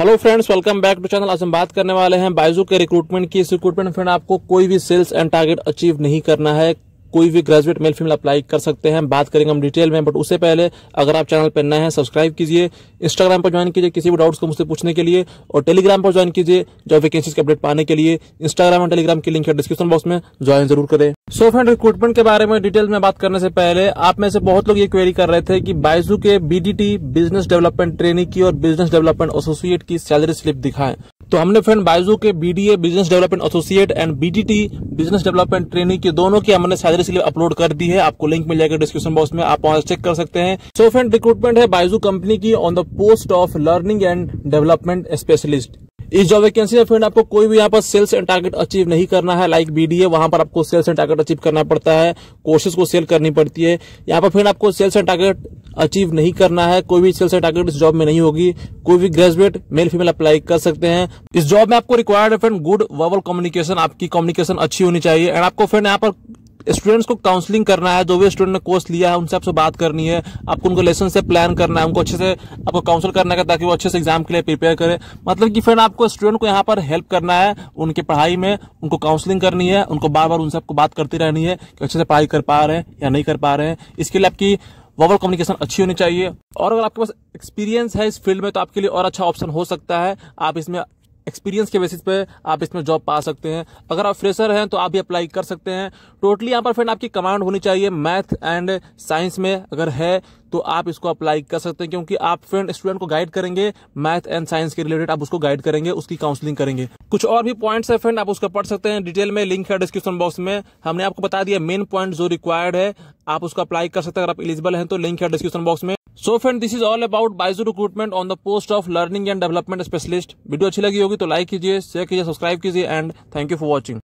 hello friends welcome back to channel आज हम बात करने वाले हैं बायजू के रिक्रूटमेंट की इस रिक्रूटमेंट फ्रेंड आपको कोई भी सेल्स एंड टारगेट अचीव नहीं करना है कोई भी ग्रेजुएट मेल फीमेल अप्लाई कर सकते हैं बात करेंगे हम डिटेल में बट उससे पहले अगर आप चैनल पर नए हैं सब्सक्राइब कीजिए इंस्टाग्राम पर ज्वाइन कीजिए किसी भी डाउट्स को मुझसे पूछने के लिए और टेलीग्राम पर ज्वाइन कीजिए जॉब वैकेंसीज के अपडेट पाने के लिए इंस्टाग्राम और टेलीग्राम की लिंक है डिस्क्रिप्शन बॉक्स में ज्वाइन जरूर करें सो फ्रेंड रिक्रूटमेंट के बारे में डिटेल में बात करने से पहले आप में से बहुत लोग ये क्वेरी कर रहे थे कि बाइजू के बीडीटी बिजनेस डेवलपमेंट ट्रेनिंग की और बिजनेस डेवलपमेंट एसोसिएट की सैलरी स्लिप दिखाएं तो हमने फ्रेंड बाइजू के BDA business development associate and BDT business development training के दोनों की हमने सैलरी स्लिप अपलोड कर दी है आपको लिंक मिल जाएगा डिस्क्रिप्शन बॉक्स में आप वहां चेक कर सकते हैं सो फ्रेंड रिक्रूटमेंट है बाइजू कंपनी की on the post of learning and development specialist इस जॉब वैकेंसी में फ्रेंड आपको कोई भी यहाँ पर सेल्स एंड टारगेट अचीव नहीं करना है लाइक बीडीए वहां पर आपको सेल्स एंड टारगेट अचीव करना पड़ता है कोर्सेज को सेल करनी पड़ती है यहाँ पर फ्रेंड आपको सेल्स एंड टारगेट अचीव नहीं करना है कोई भी सेल्स टारगेट इस जॉब में नहीं होगी कोई भी ग्रेजुएट मेल फीमेल अप्लाई कर सकते हैं इस जॉब में आपको रिक्वायर्ड है फ्रेंड गुड वर्बल कम्युनिकेशन आपकी कम्युनिकेशन अच्छी होनी चाहिए एंड आपको फ्रेंड यहाँ पर स्टूडेंट्स को काउंसलिंग करना है जो भी स्टूडेंट ने कोर्स लिया है उनसे आपसे बात करनी है आपको उनको लेसन से प्लान करना है उनको अच्छे से आपको काउंसिल करना है ताकि वो अच्छे से एग्जाम के लिए प्रिपेयर करें मतलब कि फ्रेंड आपको स्टूडेंट को यहाँ पर हेल्प करना है उनकी पढ़ाई में उनको काउंसलिंग करनी है उनको बार बार उनसे आपको बात करती रहनी है कि अच्छे से पढ़ाई कर पा रहे हैं या नहीं कर पा रहे हैं इसके लिए आपकी वर्बल कम्युनिकेशन अच्छी होनी चाहिए और अगर आपके पास एक्सपीरियंस है इस फील्ड में तो आपके लिए और अच्छा ऑप्शन हो सकता है आप इसमें एक्सपीरियंस के बेसिस पे आप इसमें जॉब पा सकते हैं अगर आप फ्रेशर हैं तो आप भी अप्लाई कर सकते हैं टोटली यहाँ पर फ्रेंड आपकी कमांड होनी चाहिए मैथ एंड साइंस में अगर है तो आप इसको अप्लाई कर सकते हैं क्योंकि आप फ्रेंड स्टूडेंट को गाइड करेंगे मैथ एंड साइंस के रिलेटेड आप उसको गाइड करेंगे उसकी काउंसलिंग करेंगे कुछ और भी पॉइंट्स है फ्रेंड आप उसको पढ़ सकते हैं डिटेल में लिंक है डिस्क्रिप्शन बॉक्स में हमने आपको बता दिया मेन पॉइंट जो रिक्वायर्ड है आप उसको अप्लाई कर सकते हैं अगर आप इलिजिबल हैं तो लिंक है डिस्क्रिप्शन बॉक्स में so friend this is all about Byju recruitment on the post of learning and development specialist video अच्छी लगी होगी तो लाइक कीजिए शेयर कीजिए सब्सक्राइब कीजिए and thank you for watching